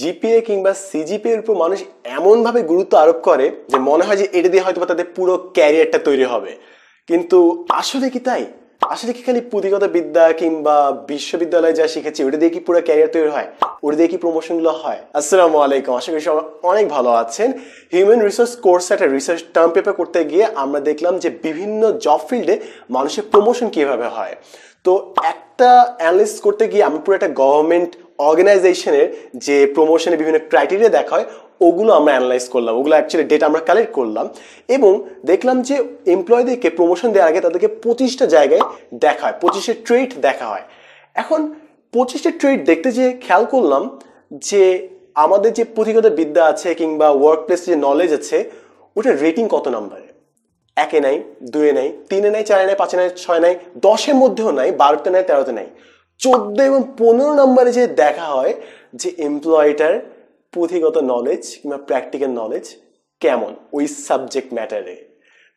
GPA কিংবা সিজিপিএর উপর মানুষ এমনভাবে গুরুত্ব আরোপ করে যে মনে হয় যে এটা দিয়ে হয়তো তাদের পুরো ক্যারিয়ারটা তৈরি হবে কিন্তু আসলে কি তাই আসলে কি খালি পুঁথিগত বিদ্যা কিংবা বিশ্ববিদ্যালয়ে যা শিখেছি ওটা দিয়ে কি পুরো ক্যারিয়ার তৈরি হয় ওটা দিয়ে কি প্রমোশনগুলো হয় আসসালামু আলাইকুম আশা করি সবাই অনেক ভালো আছেন হিউম্যান রিসোর্স কোর্স একটা রিসার্চ টার্ম পেপার করতে গিয়ে আমরা দেখলাম যে বিভিন্ন জব ফিল্ডে মানুষের প্রমোশন কিভাবে হয় তো একটা অ্যানালিস্ট করতে গিয়ে আমি পুরো একটা গভর্নমেন্ট অর্গানাইজেশনের যে প্রমোশনের বিভিন্ন ক্রাইটেরিয়া দেখা হয় ওগুলো আমরা অ্যানালাইজ করলাম ওগুলো অ্যাকচুয়ালি ডেটা আমরা কালেক্ট করলাম এবং দেখলাম যে এমপ্লয়ীদেরকে প্রমোশন দেওয়ার আগে তাদেরকে পঁচিশটা জায়গায় দেখা হয় পঁচিশে ট্রেড দেখা হয় এখন পঁচিশটা ট্রেড দেখতে যে খেয়াল করলাম যে আমাদের যে পুঁথিগত বিদ্যা আছে কিংবা ওয়ার্ক প্লেসে যে নলেজ আছে ওটার রেটিং কত নাম্বারে একে নাই দুয়ে নাই তিনে নাই চারে নাই পাঁচে নাই ছয় নাই দশের মধ্যেও নাই বারোতে নাই তেরোতে নাই চোদ্দ এবং পনেরো নম্বরে যে দেখা হয় যে এমপ্লয়টার পুঁথিগত নলেজ কিংবা প্র্যাকটিক্যাল নলেজ কেমন ওই সাবজেক্ট ম্যাটারে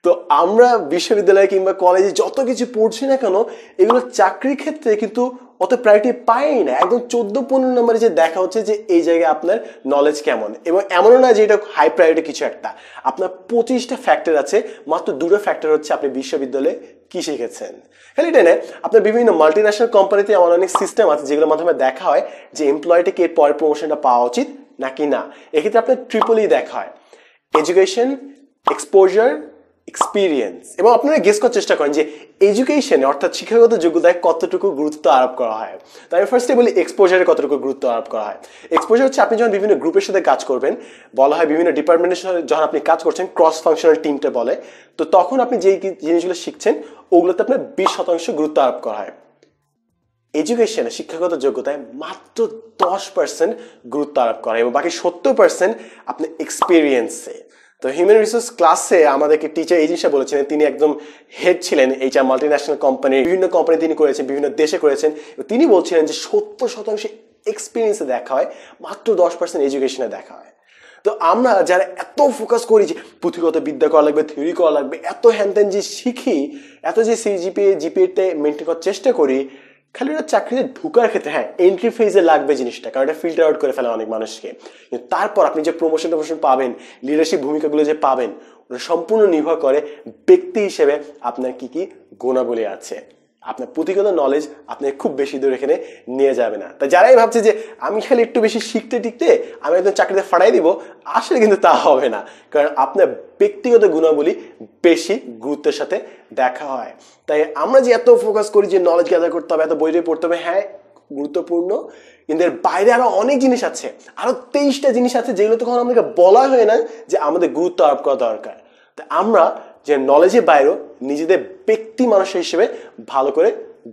তো আমরা বিশ্ববিদ্যালয়ে কিংবা কলেজে যত কিছু পড়ছি না কেন এগুলো চাকরির ক্ষেত্রে কিন্তু অত প্রায়োরিটি পাই না একদম চোদ্দ পনেরো নম্বরে যে দেখা হচ্ছে যে এই জায়গায় আপনার নলেজ কেমন এবং এমনও না যে এটা হাই প্রায়োরিটি কিছু একটা আপনার পঁচিশটা ফ্যাক্টর আছে মাত্র দুটো ফ্যাক্টর হচ্ছে আপনি বিশ্ববিদ্যালয়ে কি শিখেছেন খালি টেনে আপনার বিভিন্ন মাল্টি ন্যাশনাল কোম্পানিতে আমার অনেক সিস্টেম আছে যেগুলোর মাধ্যমে দেখা হয় যে এমপ্লয়টিকে এর পরের প্রমোশনটা পাওয়া উচিত নাকি না এক্ষেত্রে আপনার ট্রিপলই দেখা হয় এডুকেশন এক্সপোজার এক্সপিরিয়েন্স এবং আপনারা গেস করার চেষ্টা করেন যে এডুকেশনে অর্থাৎ শিক্ষাগত যোগ্যতায় কতটুকু গুরুত্ব আরোপ করা হয় তো আমি ফার্স্টে বলি এক্সপোজারে কতটুকু গুরুত্ব আরোপ করা হয় এক্সপোজার হচ্ছে আপনি যখন বিভিন্ন গ্রুপের সাথে কাজ করবেন বলা হয় বিভিন্ন ডিপার্টমেন্টের সাথে যখন আপনি কাজ করছেন ক্রস ফাংশনাল টিমটা বলে তো তখন আপনি যেই জিনিসগুলো শিখছেন ওগুলোতে আপনার বিশ শতাংশ গুরুত্ব আরোপ করা হয় এডুকেশনে শিক্ষাগত যোগ্যতায় মাত্র দশ পার্সেন্ট গুরুত্ব আরোপ করা এবং বাকি সত্তর পার্সেন্ট আপনার এক্সপিরিয়েন্সে তো হিউম্যান রিসোর্স ক্লাসে আমাদেরকে টিচার এই জিনিসটা বলেছিলেন তিনি একদম হেড ছিলেন এই যা মাল্টি ন্যাশনাল কোম্পানি বিভিন্ন কোম্পানি তিনি করেছেন বিভিন্ন দেশে করেছেন তিনি বলছিলেন যে সত্তর শতাংশ এক্সপিরিয়েন্সে দেখা হয় মাত্র দশ পার্সেন্ট এডুকেশনে দেখা হয় তো আমরা যারা এত ফোকাস করি যে পুঁথিগত বিদ্যা করা লাগবে থিওরি করা লাগবে এত হ্যান ত্যান যে শিখি এত যে সি জিপিএ জিপিএতে মেনটেন করার চেষ্টা করি খালি ওটা চাকরিতে ঢুকার ক্ষেত্রে হ্যাঁ এন্ট্রি ফেজে লাগবে জিনিসটা কারণ এটা ফিল্টার আউট করে ফেলে অনেক মানুষকে তারপর আপনি যে প্রমোশন প্রমোশন পাবেন লিডারশিপ ভূমিকাগুলো যে পাবেন ওটা সম্পূর্ণ নির্ভর করে ব্যক্তি হিসেবে আপনার কি কি গুণাবলী আছে আপনার পুঁথিগত নলেজ আপনাকে খুব বেশি দূর এখানে নিয়ে যাবে না তা যারাই ভাবছে যে আমি খালি একটু বেশি শিখতে টিকতে আমি একদম চাকরিতে ফাড়াই দিব আসলে কিন্তু তা হবে না কারণ আপনার ব্যক্তিগত গুণাবলী বেশি গুরুত্বের সাথে দেখা হয় তাই আমরা যে এত ফোকাস করি যে নলেজ গ্যাদার করতে হবে এত বইটি পড়তে হবে হ্যাঁ গুরুত্বপূর্ণ কিন্তু এর বাইরে আরো অনেক জিনিস আছে আরো তেইশটা জিনিস আছে যেগুলো তখন আমাদেরকে বলা হয় না যে আমাদের গুরুত্ব আরোপ করা দরকার তা আমরা যে নলেজের বাইরেও নিজেদের ব্যক্তি মানুষ হিসেবে ভালো করে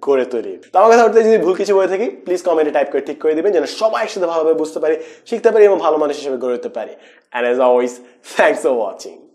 গড়ে তৈরি তো আমার কথা যদি ভুল কিছু বলে থাকি প্লিজ কমেন্টে টাইপ করে ঠিক করে দেবেন যেন সবাই একসাথে ভালোভাবে বুঝতে পারি শিখতে পারি এবং ভালো মানুষ হিসেবে গড়ে উঠতে পারি and as always thanks for watching